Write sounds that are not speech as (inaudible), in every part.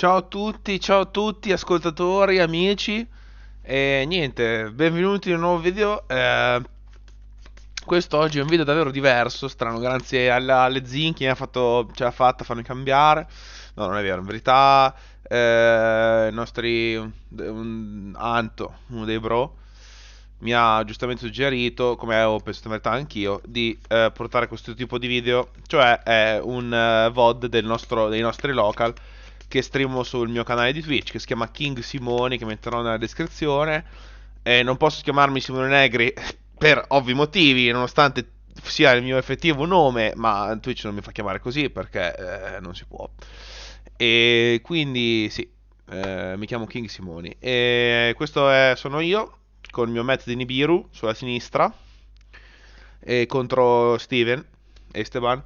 Ciao a tutti, ciao a tutti, ascoltatori, amici. E niente, benvenuti in un nuovo video. Eh, questo è un video davvero diverso, strano, grazie alla, alle Zin che mi ha fatto, ce l'ha fatta a farmi cambiare. No, non è vero, in verità, eh, i nostri. Un, Anto, uno dei bro, mi ha giustamente suggerito, come ho pensato in realtà anch'io, di eh, portare questo tipo di video, cioè è eh, un eh, VOD nostro, dei nostri local che streamo sul mio canale di Twitch che si chiama King Simoni che metterò nella descrizione. Eh, non posso chiamarmi Simone Negri (laughs) per ovvi motivi, nonostante sia il mio effettivo nome, ma Twitch non mi fa chiamare così perché eh, non si può. E quindi sì, eh, mi chiamo King Simoni. E questo è, sono io con il mio match di Nibiru sulla sinistra e contro Steven Esteban,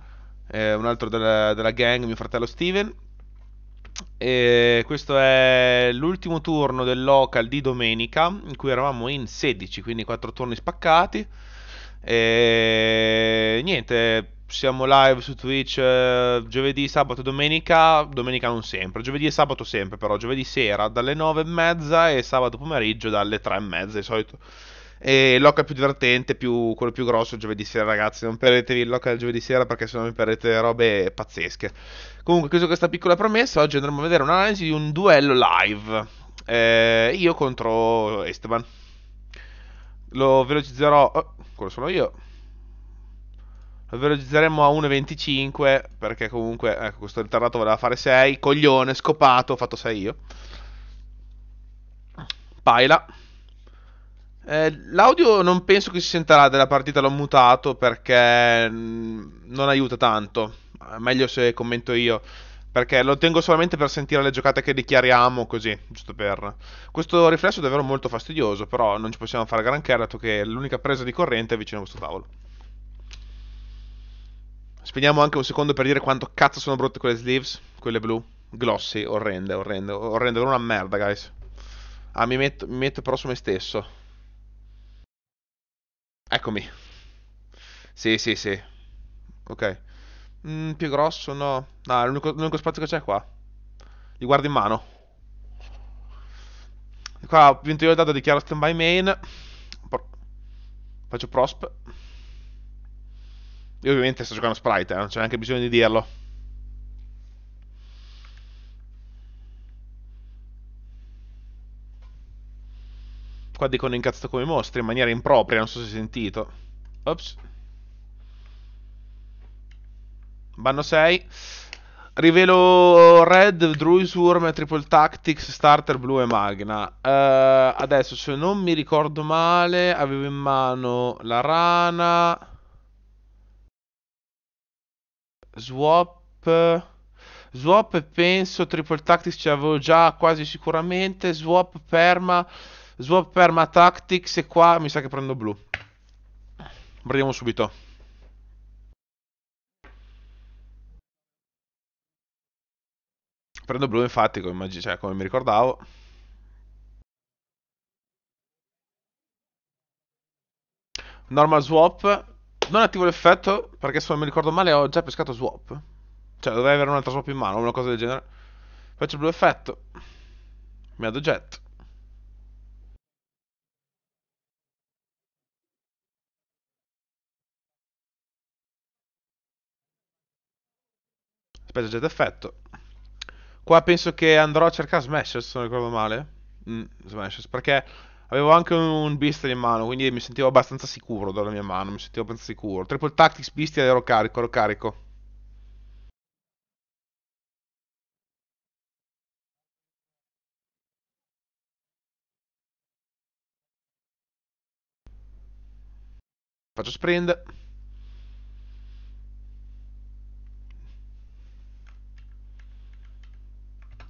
eh, un altro della, della gang, mio fratello Steven. E questo è l'ultimo turno del local di domenica, in cui eravamo in 16, quindi 4 turni spaccati. E niente, siamo live su Twitch eh, giovedì, sabato e domenica. Domenica non sempre, giovedì e sabato sempre, però giovedì sera dalle 9 e mezza e sabato pomeriggio dalle 3 e mezza. Di solito e il local più divertente, più, quello più grosso, giovedì sera, ragazzi. Non perdetevi il del giovedì sera perché sennò mi perdete robe pazzesche. Comunque, chiuso questa piccola promessa, oggi andremo a vedere un'analisi di un duello live. Eh, io contro Esteban. Lo velocizzerò. Oh, quello sono io. Lo velocizzeremo a 1.25 perché comunque ecco, questo ritardato voleva fare 6. Coglione, scopato, ho fatto 6 io. Paila. Eh, l'audio non penso che si sentirà della partita, l'ho mutato perché mm, non aiuta tanto. Eh, meglio se commento io. Perché lo tengo solamente per sentire le giocate che dichiariamo, così, giusto per... Questo riflesso è davvero molto fastidioso, però non ci possiamo fare granché, dato che l'unica presa di corrente è vicino a questo tavolo. Spegniamo anche un secondo per dire quanto cazzo sono brutte quelle sleeves, quelle blu. Glossy, orrende, orrende, orrende, una merda, guys. Ah, mi metto, mi metto però su me stesso. Eccomi. Sì, sì, sì. Ok. Mm, più grosso, no. No, è l'unico, l'unico spazio che c'è qua. Li guardo in mano. Qua ho vinto io il dato, dichiaro standby main. Pro faccio prosp. Io ovviamente sto giocando sprite, eh, non c'è neanche bisogno di dirlo. Qua dicono incazzato come mostri in maniera impropria, non so se hai sentito. Ops. Vanno 6. Rivelo Red, Druisworm, Triple Tactics, Starter, Blu e Magna. Uh, adesso, se non mi ricordo male, avevo in mano la rana. Swap. Swap penso, Triple Tactics ce l'avevo già quasi sicuramente. Swap, Perma. Swap Perma Tactics e qua mi sa che prendo blu. Proviamo subito. Prendo blu infatti, come, cioè, come mi ricordavo. Normal swap. Non attivo l'effetto perché se non mi ricordo male ho già pescato swap. Cioè dovrei avere un'altra swap in mano, una cosa del genere. Faccio il blu effetto. Mi addo jet. Spesa oggetto effetto. Qua penso che andrò a cercare Smashes, se non ricordo male. Mm, Smashes, perché avevo anche un Beast in mano, quindi mi sentivo abbastanza sicuro dalla mia mano, mi sentivo abbastanza sicuro. Triple Tactics Beastia ero carico, ero carico. Faccio sprint.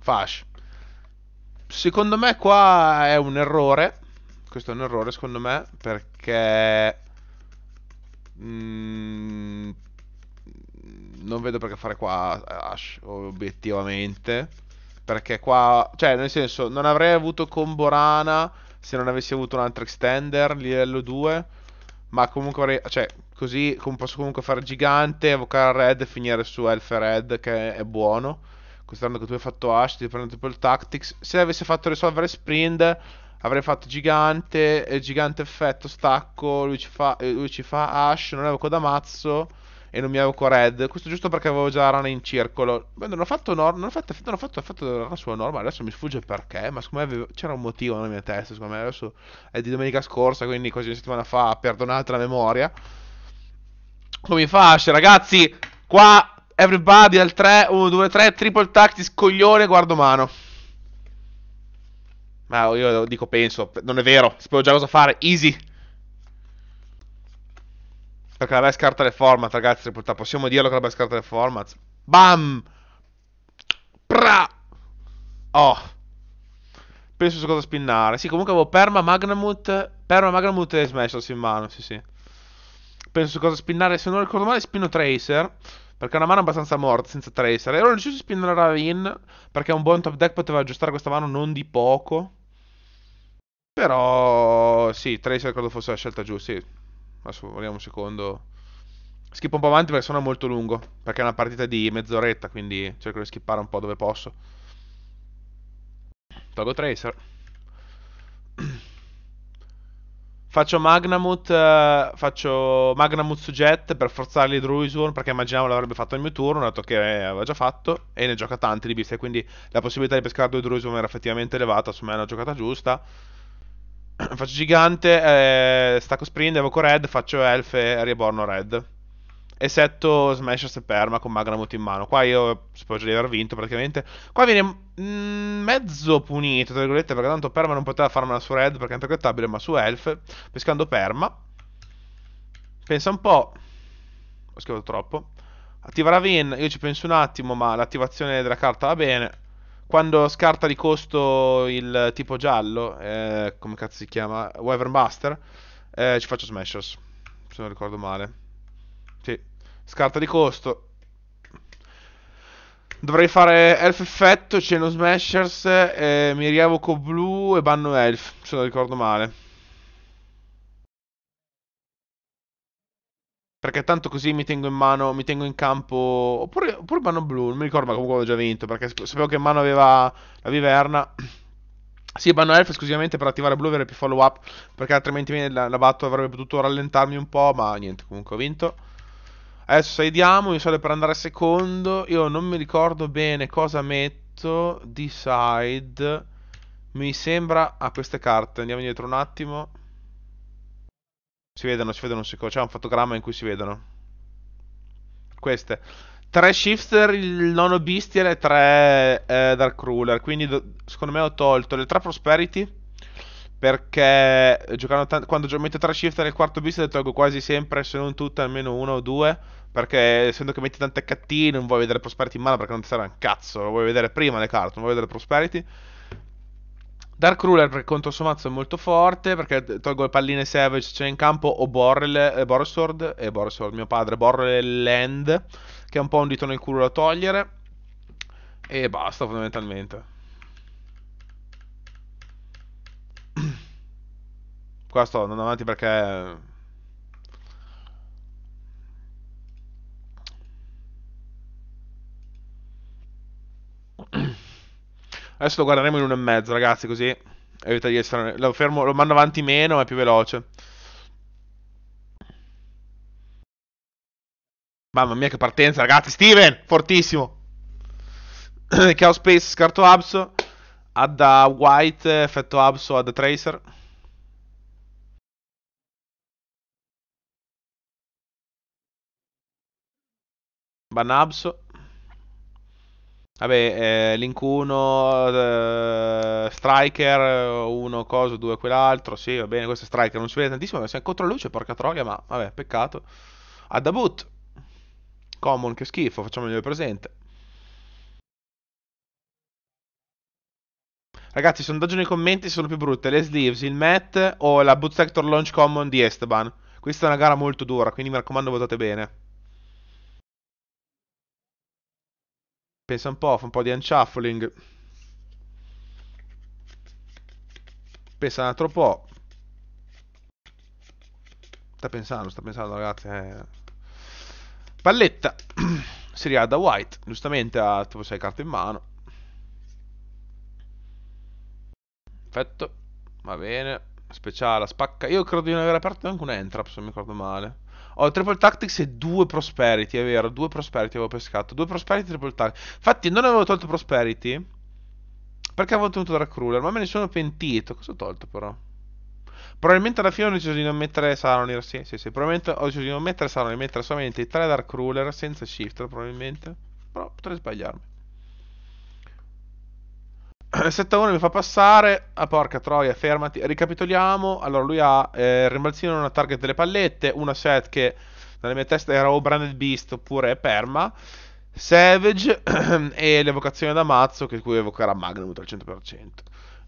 Fash. Secondo me qua è un errore. Questo è un errore secondo me perché... Mm, non vedo perché fare qua Ash obiettivamente. Perché qua... Cioè, nel senso, non avrei avuto Comborana se non avessi avuto un altro extender livello 2. Ma comunque avrei... Cioè, così posso comunque fare gigante, evocare Red e finire su Elf Red, che è buono Considerando che tu hai fatto Ash, ti prendo tipo il Tactics. Se avessi fatto risolvere Sprint, avrei fatto Gigante, eh, Gigante effetto, stacco, lui ci, fa, eh, lui ci fa Ash, non avevo coda mazzo e non mi avevo con Red. Questo giusto perché avevo già la rana in circolo. Beh, non ho fatto nor- non ho fatto, non ho fatto, ho fatto la sua Norma, Adesso mi sfugge perché. Ma secondo me avevo, c'era un motivo nella mia testa. Secondo me adesso è di domenica scorsa, quindi quasi una settimana fa. Perdonate la memoria. Come mi fa Ash, ragazzi? Qua Everybody al 3, 1, 2, 3, triple tactics, coglione, guardo mano. Ma io dico penso, non è vero, sapevo già cosa fare, easy. Perché la best carta del format, ragazzi, possiamo dirlo che la best carta del format. Bam! Pra! Oh! Penso su cosa spinnare. Sì, comunque avevo Perma, Magnamut, Perma, Magnamut e Smash in mano, sì sì. Penso su cosa spinnare, se non ricordo male spino Tracer. Perché è una mano abbastanza morta senza Tracer. E allora ho deciso di la Ravin. Perché un buon top deck poteva aggiustare questa mano non di poco. Però sì, Tracer credo fosse la scelta giusta. Sì. Adesso vediamo un secondo. Schippo un po' avanti perché sono molto lungo. Perché è una partita di mezz'oretta. Quindi cerco di skippare un po' dove posso. Tolgo Tracer. Faccio Magnamut, eh, faccio Magnamut su Jet per forzargli Druisurn perché immaginavo l'avrebbe fatto al mio turno, dato che eh, aveva già fatto e ne gioca tanti di bestie, quindi la possibilità di pescare due Druisurn era effettivamente elevata, su me è una giocata giusta. (clears throat) faccio Gigante, eh, stacco Sprint, evoco Red, faccio Elf e Reborno Red. Eccetto Smashers e Perma con Magramut in mano. Qua io spero di aver vinto praticamente. Qua viene mm, mezzo punito, tra virgolette, perché tanto Perma non poteva farmela su Red perché è impercattabile, ma su Elf, pescando Perma. Pensa un po'. Ho scritto troppo. Attiva Ravin, io ci penso un attimo, ma l'attivazione della carta va bene. Quando scarta di costo il tipo giallo, eh, come cazzo si chiama? Wyvern Buster, eh, ci faccio Smashers, se non ricordo male. Scarta di costo. Dovrei fare Elf Effetto, Ceno Smashers, eh, mi rievoco blu e banno Elf, se non ricordo male. Perché tanto così mi tengo in mano, mi tengo in campo... Oppure, oppure banno blu, non mi ricordo, ma comunque l'ho già vinto, perché sapevo che in mano aveva la viverna. (clears throat) Sì, banno Elf esclusivamente per attivare blu e avere più follow up, perché altrimenti la, la batto avrebbe potuto rallentarmi un po', ma niente, comunque ho vinto. Adesso saliamo, mi sale per andare secondo. Io non mi ricordo bene cosa metto. Decide. Mi sembra... Ah, queste carte. Andiamo indietro un attimo. Si vedono, si vedono un secondo. C'è un fotogramma in cui si vedono. Queste. Tre Shifter, il nono Bestial e tre eh, Dark Ruler. Quindi secondo me ho tolto le tre Prosperity perché tant- quando metto tre shift nel quarto bis le tolgo quasi sempre, se non tutte, almeno una o due, perché essendo che metti tante cattine non vuoi vedere Prosperity in mano perché non ti serve un cazzo, lo vuoi vedere prima le carte, non vuoi vedere Prosperity. Dark Ruler per suo mazzo è molto forte perché tolgo le palline Savage se c'è in campo o Borrel, eh, Borresword, e eh, Borresword mio padre, Borrel Land che è un po' un dito nel culo da togliere e basta fondamentalmente. Qua sto andando avanti perché... Adesso lo guarderemo in uno e mezzo, ragazzi, così evita di essere... Lo, fermo, lo mando avanti meno, ma è più veloce. Mamma mia che partenza, ragazzi. Steven, fortissimo. (clears throat) Chaos Space, scarto Abso. Adda White, effetto Abso, Adda Tracer. Banabs. Vabbè, eh, Link 1, eh, Striker, uno coso, due quell'altro. Sì, va bene, questo è Striker non si vede tantissimo, ma siamo contro luce, porca troia, ma vabbè, peccato. Adabut. Common, che schifo, facciamoglielo presente. Ragazzi, sondaggio nei commenti sono più brutte, le sleeves, il Met o la Boot Sector Launch Common di Esteban. Questa è una gara molto dura, quindi mi raccomando votate bene. Pensa un po', fa un po' di unshuffling. Pensa un altro po'. Sta pensando, sta pensando ragazzi. Eh. Palletta. Serie A da White. Giustamente ha tipo 6 carte in mano. Perfetto. Va bene. Speciale, spacca. Io credo di non aver aperto neanche un entrap, se mi ricordo male. Ho oh, Triple Tactics e due Prosperity, è vero, due Prosperity avevo pescato. Due Prosperity e Triple Tactics. Infatti non avevo tolto Prosperity. Perché avevo tenuto Dark Ruler, ma me ne sono pentito. Cosa ho tolto però? Probabilmente alla fine ho deciso di non mettere Saronir. Sì, sì, sì. Probabilmente ho deciso di non mettere Saronir, mettere solamente i tre Dark Ruler senza Shifter, probabilmente. Però potrei sbagliarmi. 7-1 eh, mi fa passare. Ah, porca troia, fermati. Ricapitoliamo. Allora, lui ha eh, rimbalzino, una target delle pallette, una set che nella mia testa era o Branded Beast oppure Perma. Savage (clears throat) e l'evocazione da mazzo che cui evocherà Magnum al 100%.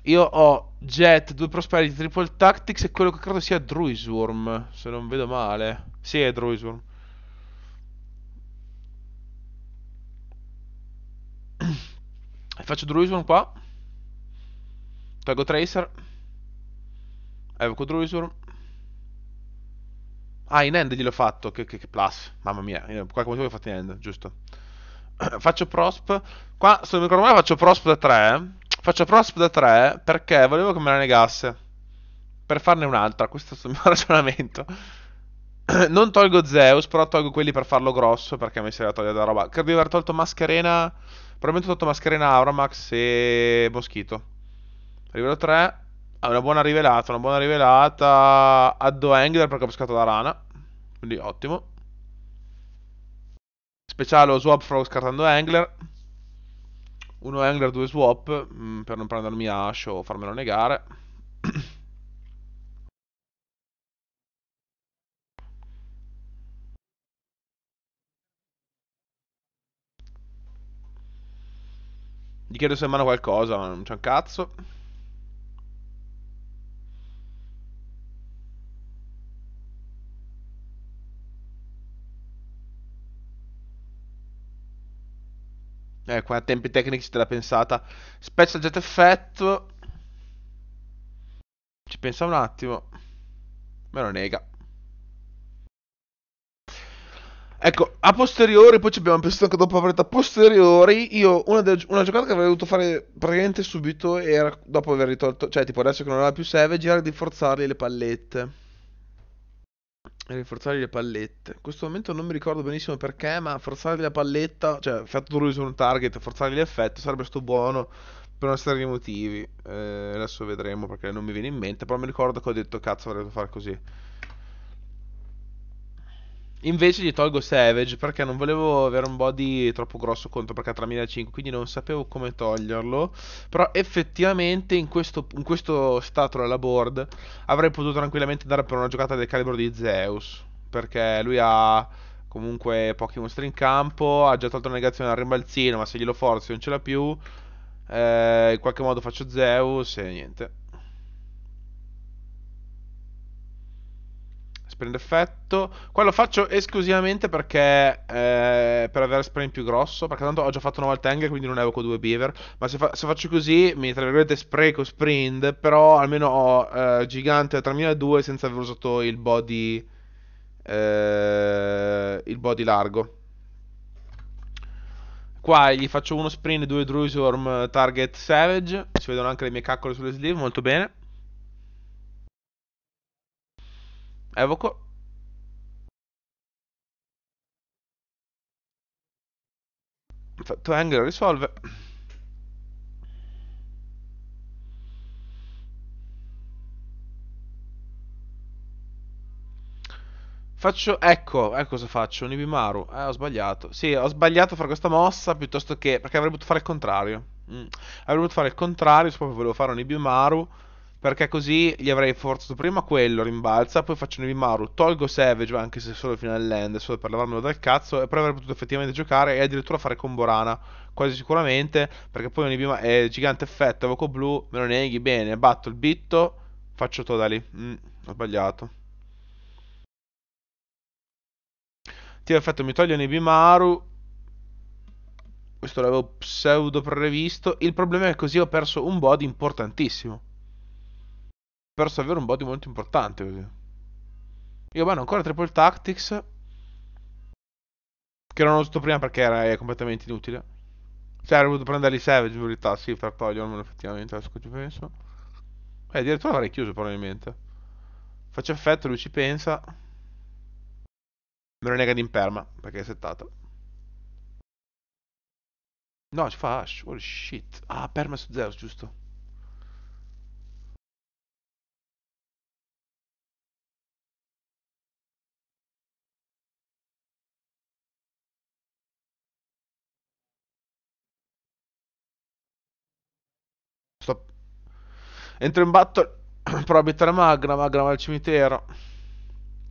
Io ho Jet, due Prosperity, Triple Tactics e quello che credo sia Druisworm, se non vedo male. Sì, è Druisworm. (clears throat) Faccio Druisworm qua. Pego Tracer. Evoco Druisur. Ah, in end gliel'ho fatto. Che, che, che, plus. Mamma mia. Qua come ho fatto in end, giusto. (clears throat) faccio prosp. Qua, se non mi ricordo male, faccio prosp da 3. Faccio prosp da 3 perché volevo che me la negasse. Per farne un'altra. Questo è il mio (laughs) ragionamento. (clears throat) non tolgo Zeus, però tolgo quelli per farlo grosso perché mi serve togliere della roba. Credo di aver tolto Mascherena. Probabilmente ho tolto Mascherena Auramax e Moschito. Livello 3. Ha una buona rivelata, una buona rivelata. Addo Angler perché ho pescato la rana. Quindi ottimo. Speciale swap frog scartando Angler. Uno Angler, due swap. Mh, mm, per non prendermi Ash o farmelo negare. Gli chiedo se in mano qualcosa, ma non c'è un cazzo. Ecco, eh, a tempi tecnici te l'ha pensata. Special Jet Effect. Ci pensa un attimo. Me lo nega. Ecco, a posteriori, poi ci abbiamo pensato anche dopo aver detto a posteriori, io una, de- una, giocata che avrei dovuto fare praticamente subito era, dopo aver ritolto, cioè tipo adesso che non aveva più Savage, era di forzargli le pallette. Rinforzare le pallette. In questo momento non mi ricordo benissimo perché, ma forzare la palletta, cioè effetto duro su un target, forzare l'effetto sarebbe stato buono per una serie di motivi. Eh, adesso vedremo perché non mi viene in mente, però mi ricordo che ho detto cazzo avrei dovuto fare così. Invece gli tolgo Savage perché non volevo avere un body troppo grosso contro perché ha 3005, quindi non sapevo come toglierlo. Però effettivamente in questo, in questo stato della board avrei potuto tranquillamente andare per una giocata del calibro di Zeus. Perché lui ha comunque pochi mostri in campo, ha già tolto la negazione al rimbalzino, ma se glielo forzo non ce l'ha più. Eh, in qualche modo faccio Zeus e niente. prende effetto. Quello lo faccio esclusivamente perché eh, per avere spray più grosso, perché tanto ho già fatto una volta Anger, quindi non evoco due beaver, ma se, fa se faccio così mi tra virgolette spreco sprint, però almeno ho eh, gigante a 3002 senza aver usato il body eh, il body largo. Qua gli faccio uno sprint, due Druisorm, eh, target Savage, si vedono anche le mie caccole sulle sleeve, molto bene. Evoco. Fatto angle risolve. Faccio, ecco, ecco cosa faccio, Nibimaru. Eh, ho sbagliato. Sì, ho sbagliato a fare questa mossa piuttosto che... Perché avrei potuto fare il contrario. Mm. Avrei potuto fare il contrario, se proprio volevo fare un Nibimaru. Perché così gli avrei forzato prima quello, rimbalza, poi faccio Nibimaru, tolgo Savage, anche se solo fino all'end, solo per lavarmelo dal cazzo, e poi avrei potuto effettivamente giocare e addirittura fare Comborana, quasi sicuramente, perché poi Nibimaru è gigante effetto, evoco blu, me lo neghi, bene, batto il bitto, faccio Todali. Mm, ho sbagliato. Tiro effetto, mi toglio Nibimaru, questo l'avevo pseudo previsto. Il problema è che così ho perso un body importantissimo perso davvero un body molto importante così. Io vanno ancora Triple Tactics. Che non ho usato prima perché era completamente inutile. Cioè, avrei voluto prenderli Savage in verità, sì, per togliermelo effettivamente, adesso che ci penso. Eh, addirittura l'avrei chiuso probabilmente. Faccio effetto, lui ci pensa. Me lo nega di imperma, perché è settato. No, ci fa Ash, holy shit. Ah, perma su Zeus, giusto. Entro in battle. (clears throat) Provo a abitare Magna. Magna va al cimitero.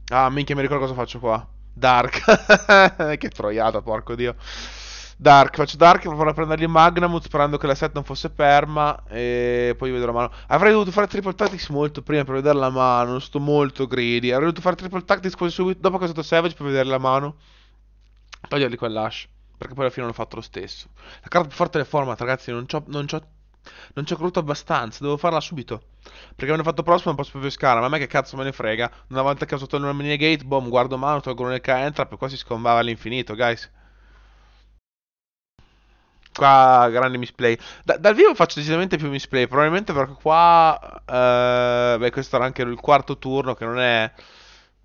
Ah, minchia, mi ricordo cosa faccio qua. Dark. (laughs) che troiata, porco dio. Dark, faccio Dark provo provare a prendergli Magnamut sperando che la set non fosse perma e poi vedo la mano. Avrei dovuto fare triple tactics molto prima per vedere la mano, sto molto greedy. Avrei dovuto fare triple tactics quasi subito dopo che ho usato Savage per vedere la mano. Togliergli quell'ash, perché poi alla fine l'ho fatto lo stesso. La carta più forte del format, ragazzi, non c'ho, non c'ho non ci ho creduto abbastanza, devo farla subito. Perché mi hanno fatto prossimo, non posso più pescare, ma a me che cazzo me ne frega. Una volta che ho sotto il mini gate, boom, guardo mano, tolgo un'eca entra, per qua si scombava all'infinito, guys. Qua grande misplay. Da, dal vivo faccio decisamente più misplay, probabilmente perché qua... Eh, beh, questo era anche il quarto turno, che non è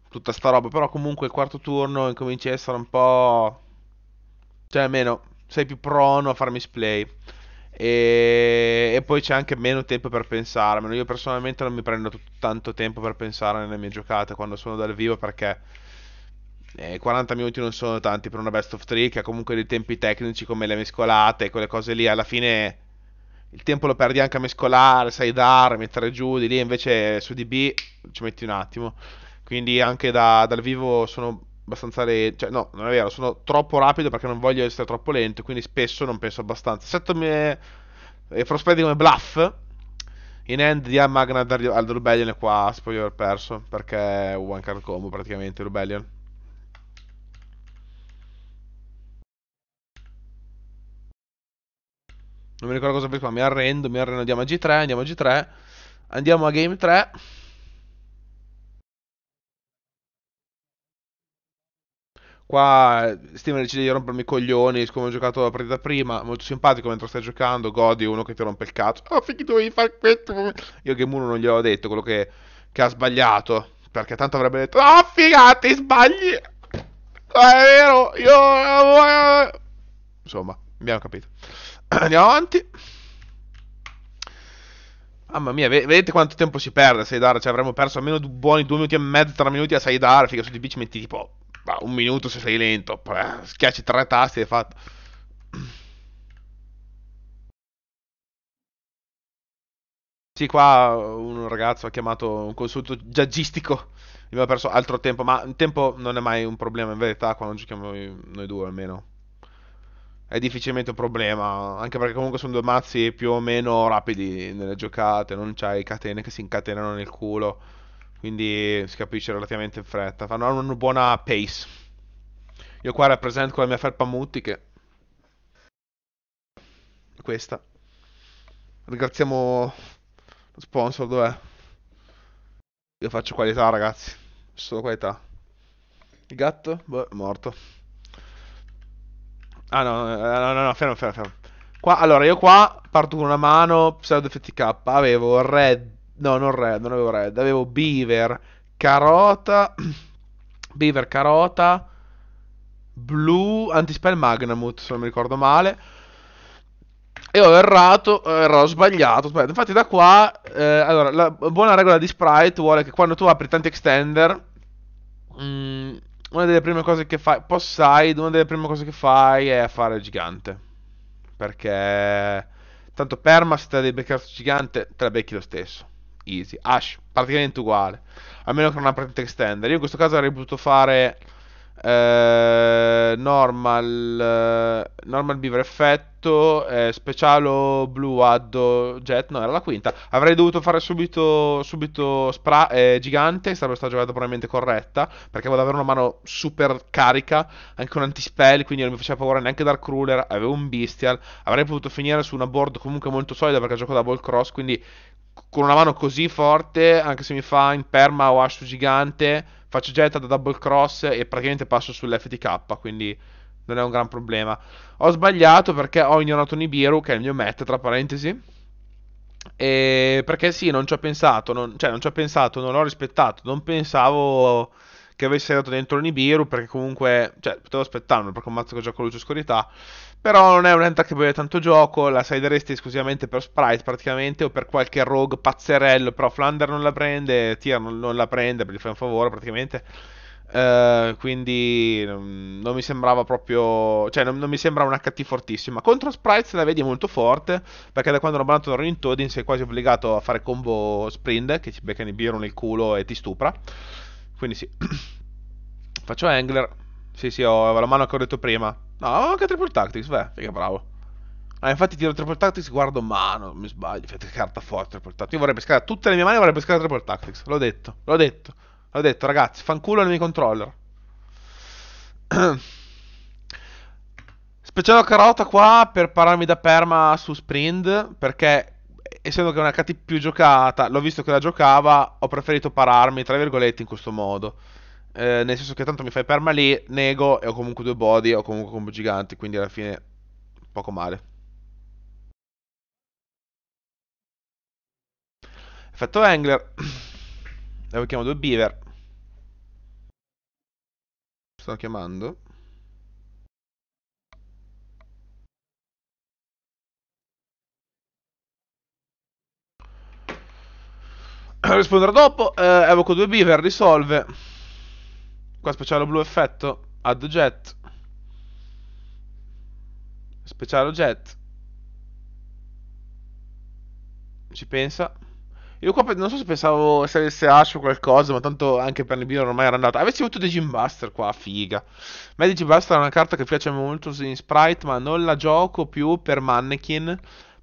tutta sta roba, però comunque il quarto turno incomincia a essere un po'... Cioè, meno, sei più prono a far misplay. E, e poi c'è anche meno tempo per pensare. Almeno io personalmente non mi prendo t- tanto tempo per pensare nelle mie giocate quando sono dal vivo perché eh, 40 minuti non sono tanti per una best of 3 che ha comunque dei tempi tecnici come le mescolate e quelle cose lì. Alla fine il tempo lo perdi anche a mescolare, sai dare, mettere giù di lì. Invece su DB ci metti un attimo. Quindi anche da, dal vivo sono abbastanza lento, cioè no, non è vero, sono troppo rapido perché non voglio essere troppo lento, quindi spesso non penso abbastanza. me. e eh, prospetti come bluff, in hand di Magna al Rubellion e qua spoglio aver perso, perché è un one card combo praticamente Rubellion. Non mi ricordo cosa per qua, mi arrendo, mi arrendo, andiamo a G3, andiamo a G3, andiamo a Game 3. Qua eh, Steven decide di rompermi i coglioni, siccome ho giocato la partita prima, molto simpatico mentre stai giocando, godi uno che ti rompe il cazzo. Oh, fighi dovevi fare questo. Io che Muno non gli ho detto quello che, che, ha sbagliato, perché tanto avrebbe detto, oh ah, figati sbagli. Non ah, è vero, io... Eh, insomma, abbiamo capito. (clears throat) Andiamo avanti. Mamma mia, vedete quanto tempo si perde a Saidar? Cioè, avremmo perso almeno buoni due minuti e mezzo, tre minuti a Saidar. Figa, su di bici metti tipo bah, un minuto se sei lento, eh, schiacci tre tasti e fatto. Sì, qua un ragazzo ha chiamato un consulto giaggistico, mi ha perso altro tempo, ma il tempo non è mai un problema in verità quando giochiamo noi due almeno. È difficilmente un problema, anche perché comunque sono due mazzi più o meno rapidi nelle giocate, non c'hai catene che si incatenano nel culo. Quindi si capisce relativamente in fretta. Fanno una buona pace. Io qua rappresento con la mia felpa Mutti che... Questa. Ringraziamo lo sponsor, dov'è? Io faccio qualità ragazzi. Solo qualità. Il gatto? Boh, è morto. Ah no, eh, no, no, no, fermo, fermo, fermo. Qua, allora, io qua parto con una mano pseudo FTK. Avevo red No, non red, non avevo red, avevo beaver, carota, (clears throat) beaver, carota, blu, antispell magnamut, se non mi ricordo male. E ho errato, ero sbagliato. Aspetta. Infatti, da qua, eh, allora, la buona regola di sprite vuole che quando tu apri tanti extender, mh, mm, una delle prime cose che fai, post side, una delle prime cose che fai è fare il gigante. Perché, tanto perma, se te la devi beccare gigante, te la becchi lo stesso easy. Ash, praticamente uguale. A meno che non ha aprite extender. Io in questo caso avrei potuto fare... Eh, normal eh, Normal Beaver effetto eh, Specialo blue addo jet No era la quinta Avrei dovuto fare subito Subito spra eh, gigante Sarebbe stata giocata probabilmente corretta Perché avevo davvero una mano super carica Anche un spell Quindi non mi faceva paura neanche Dark Ruler Avevo un bestial Avrei potuto finire su una board comunque molto solida Perché gioco double cross Quindi con una mano così forte, anche se mi fa in perma o ascio gigante, faccio jet da double cross e praticamente passo sull'FTK, quindi non è un gran problema. Ho sbagliato perché ho ignorato Nibiru, che è il mio met, tra parentesi. E perché sì, non ci ho pensato, non, cioè non ci ho pensato, non l'ho rispettato, non pensavo che avesse dato dentro Nibiru perché comunque, cioè, potevo aspettarmelo perché un mazzo che gioca luce oscurità. Però non è un hand che vede tanto gioco, la sideresti esclusivamente per Sprite praticamente o per qualche rogue pazzerello, però Flander non la prende, Tier non, non la prende, gli fai un favore praticamente. Uh, quindi mm, non mi sembrava proprio. Cioè, non, non, mi sembra un HT fortissima. Contro Sprites la vedi molto forte. Perché da quando hanno bannato Ronin Toadin sei quasi obbligato a fare combo sprint. Che ci beccano i biro nel culo e ti stupra. Quindi sì. (clears throat) Faccio Angler. Sì, sì, ho la mano che ho detto prima. No, anche Triple Tactics, beh, figa bravo. Ah, infatti tiro Triple Tactics, guardo mano, mi sbaglio, fate carta forte Triple Tactics. Io vorrei pescare tutte le mie mani, vorrei pescare Triple Tactics, l'ho detto, l'ho detto. L'ho detto, ragazzi, fanculo nei miei controller. (clears throat) Speciale carota qua per pararmi da perma su Sprint, perché essendo che è una KT più giocata, l'ho visto che la giocava, ho preferito pararmi, tra virgolette, in questo modo. Eh, nel senso che tanto mi fai perma lì, nego e ho comunque due body, ho comunque combo giganti, quindi alla fine poco male. Effetto angler. Evochiamo (clears throat) due beaver. Sto chiamando. (clears throat) Risponderò dopo. Eh, evoco due beaver, risolve. Qua speciale blu effetto. Add jet. Speciale jet. Ci pensa. Io qua non so se pensavo se avesse Ash o qualcosa, ma tanto anche per Nibiru ormai era andata. Avessi avuto Dejin Buster qua, figa. A me Dejin Buster è una carta che piace molto in sprite, ma non la gioco più per mannequin.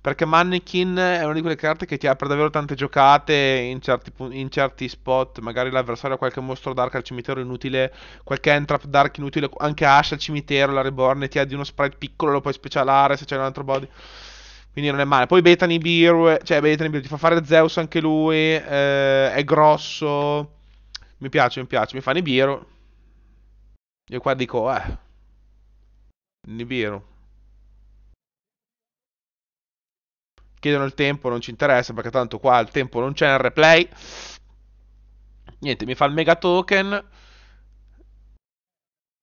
Perché Mannequin è una di quelle carte che ti apre davvero tante giocate in certi, in certi spot. Magari l'avversario ha qualche mostro dark al cimitero inutile, qualche entrap dark inutile, anche Ash al cimitero, la Reborn e ti ha di uno sprite piccolo, lo puoi specialare se c'è un altro body. Quindi non è male. Poi Bethany Beer, cioè Bethany Beer ti fa fare Zeus anche lui, eh, è grosso. Mi piace, mi piace, mi fa Nibiru. Io qua dico, eh, Nibiru. chiedono il tempo, non ci interessa perché tanto qua il tempo non c'è nel replay. Niente, mi fa il mega token.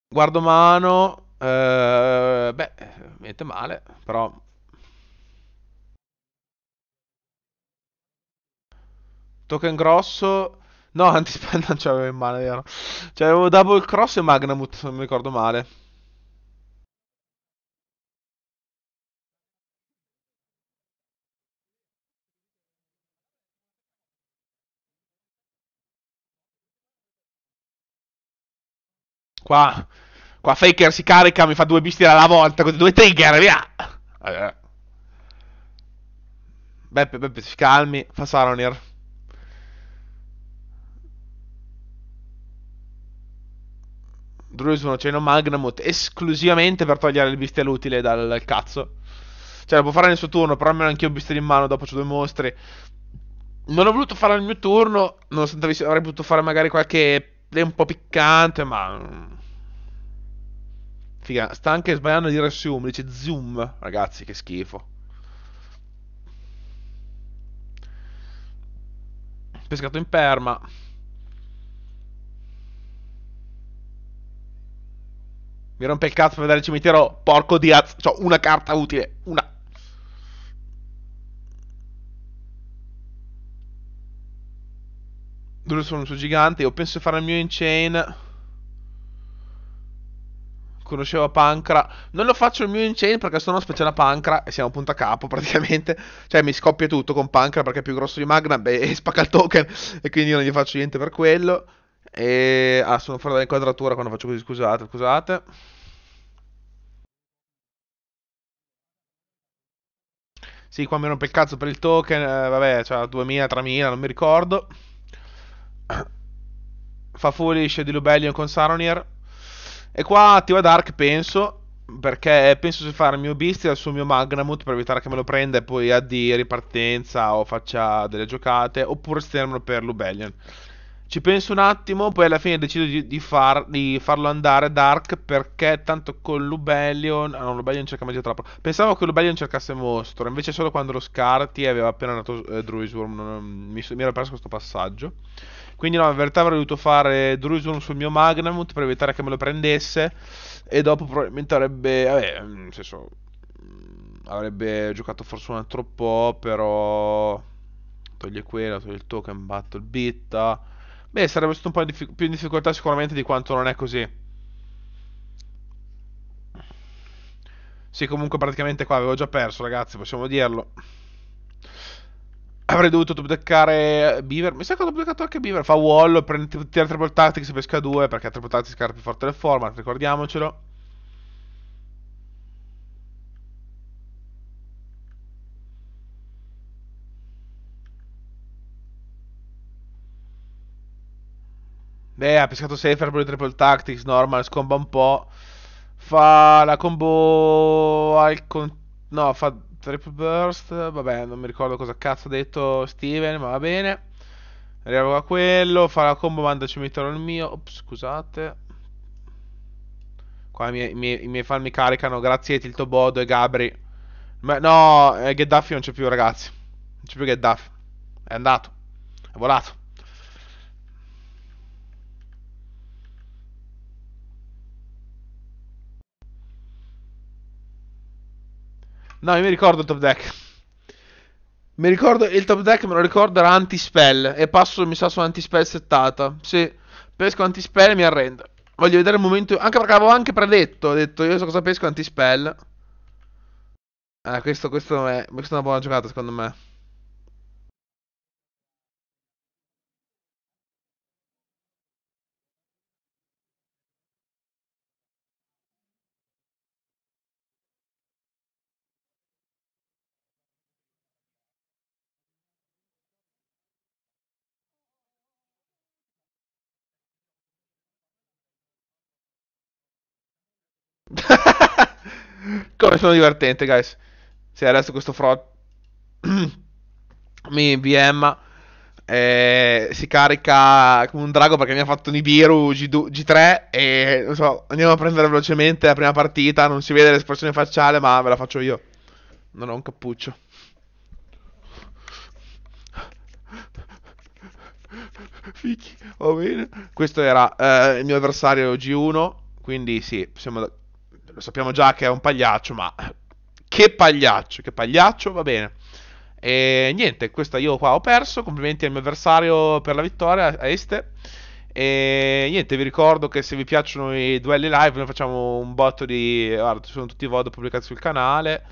Guardo mano. Eh, beh, niente male, però... Token grosso. No, (laughs) antispend non c'avevo in mano, vero? C'avevo double cross e magnamut, se non mi ricordo male. Qua, qua Faker si carica, mi fa due bistiere alla volta, con due trigger, via! Allora. Eh. Beppe, Beppe, si calmi, fa Saronir. Druid su un Magnamut esclusivamente per togliere le bestiale utile dal, dal cazzo. Cioè, lo può fare nel suo turno, però almeno anch'io ho bestiale in mano, dopo ho due mostri. Non ho voluto fare al mio turno, nonostante avrei potuto fare magari qualche è un po' piccante, ma... Mm, figa, sta anche sbagliando di dire assume, dice zoom, ragazzi, che schifo. Pescato in perma. Mi rompe il cazzo per vedere il cimitero, porco di azzo. C'ho una carta utile, una Dove sono un suo gigante? Io penso di fare il mio in chain. Conosceva Pancra. Non lo faccio il mio in chain perché sono specie una Pancra e siamo punta a capo (laughs) praticamente. Cioè mi scoppia tutto con Pancra perché è più grosso di Magna e spacca il token. E quindi io non gli faccio niente per quello. E... Ah, sono fuori dall'inquadratura quando faccio così, scusate, scusate. Sì, qua mi rompe il cazzo per il token, eh, vabbè, cioè 2000, 3000, non mi ricordo. (coughs) Fa Foolish di Lubellion con Saronir. E qua attiva Dark, penso. Perché penso di fare il mio Beastia sul mio Magnamut per evitare che me lo prenda e poi addi ripartenza o faccia delle giocate. Oppure stemmo per Lubellion. Ci penso un attimo, poi alla fine decido di, di, far, di farlo andare Dark perché tanto con Lubellion... Ah no, Lubellion cerca magia trappola. Pensavo che Lubellion cercasse mostro, invece solo quando lo scarti aveva appena nato eh, Druisworm. Non, mi, mi, ero perso questo passaggio. Quindi no, in realtà avrei dovuto fare Druisworm sul mio Magnamut per evitare che me lo prendesse. E dopo probabilmente avrebbe... Vabbè, mm, nel senso... Mm, avrebbe giocato forse un altro po', però... Toglie quello, toglie il token, battle beat Beh, sarebbe stato un po' in più in difficoltà sicuramente di quanto non è così. Sì, comunque praticamente qua avevo già perso, ragazzi, possiamo dirlo. Avrei dovuto doppledeccare Beaver. Mi sa che ho doppiacato anche Beaver. Fa wall, prende, tira Triple Tactics e pesca due, perché Triple Tactics è più forte del format, ricordiamocelo. Eh, ha pescato safe, arbore triple tactics, normal, scomba un po'. Fa la combo al con... No, fa triple burst, vabbè, non mi ricordo cosa cazzo ha detto Steven, ma va bene. Arrivo a quello, fa la combo, manda cimitero il mio. Ops, scusate. Qua i miei, miei, miei, fan mi caricano, grazie Tilto Bodo e Gabri. Ma no, eh, Gheddafi non c'è più, ragazzi. Non c'è più Gheddafi. È andato. È volato. No, io mi ricordo il top deck. Mi ricordo il top deck, me lo ricordo era anti-spell. E passo, mi sa, su anti-spell settata. Sì, pesco anti-spell e mi arrendo. Voglio vedere il momento. Anche perché avevo anche predetto. Ho detto, io so cosa pesco anti-spell. Eh, questo, questo, è, questa è una buona giocata, secondo me. me sono divertente, guys. Se adesso questo fraud (clears throat) mi VM eh, si carica come un drago perché mi ha fatto Nibiru G2, G3 e non so, andiamo a prendere velocemente la prima partita, non si vede l'espressione facciale ma ve la faccio io. Non ho un cappuccio. Fichi, oh, va bene. Questo era eh, il mio avversario G1, quindi sì, possiamo lo sappiamo già che è un pagliaccio, ma che pagliaccio, che pagliaccio, va bene. E niente, questa io qua ho perso, complimenti al mio avversario per la vittoria, a Este. E niente, vi ricordo che se vi piacciono i duelli live, noi facciamo un botto di... Guarda, sono tutti i VOD pubblicati sul canale.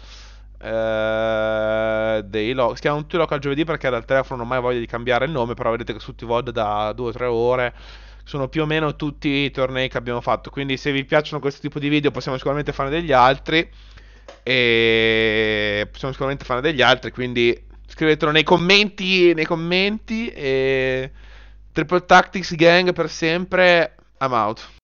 Eh, dei lo- Stiamo tutti tutti local giovedì perché dal telefono non ho mai voglia di cambiare il nome, però vedete che sono tutti i VOD da 2-3 ore sono più o meno tutti i tornei che abbiamo fatto. Quindi se vi piacciono questo tipo di video possiamo sicuramente fare degli altri. E possiamo sicuramente fare degli altri. Quindi scrivetelo nei commenti. Nei commenti e... Triple Tactics Gang per sempre. I'm out.